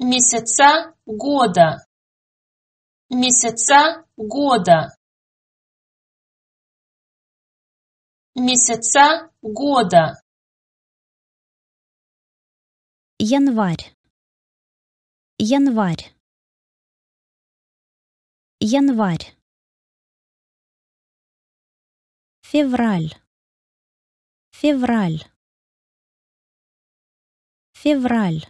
месяца года месяца года месяца года январь январь январь февраль февраль февраль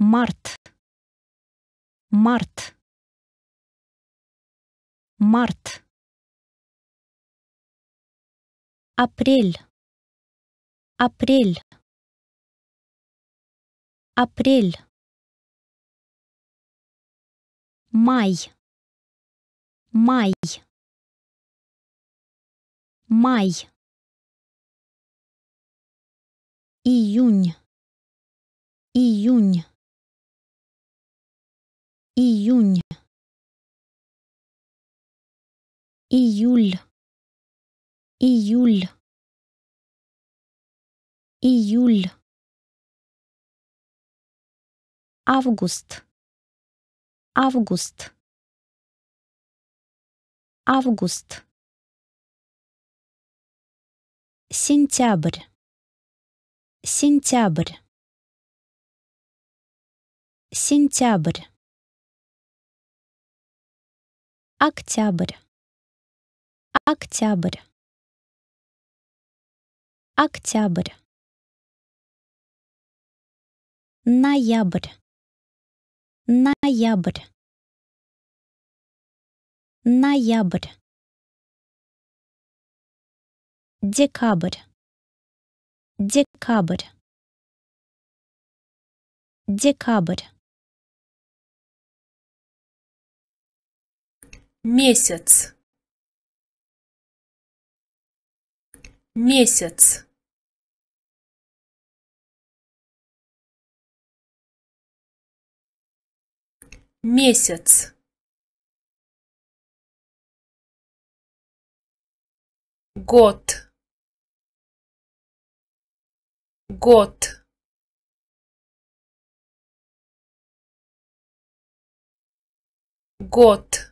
Март. Март. Март. Апрель. Апрель. Апрель. Май. Май. Май. Июнь. Июнь. Июнь. Июль. Июль. Июль. Август. Август. Август. Сентябрь. Сентябрь. Сентябрь. Октябрь. Октябрь. Октябрь. Ноябрь. Ноябрь. Ноябрь. Декабрь. Декабрь. Декабрь. месяц месяц месяц год год год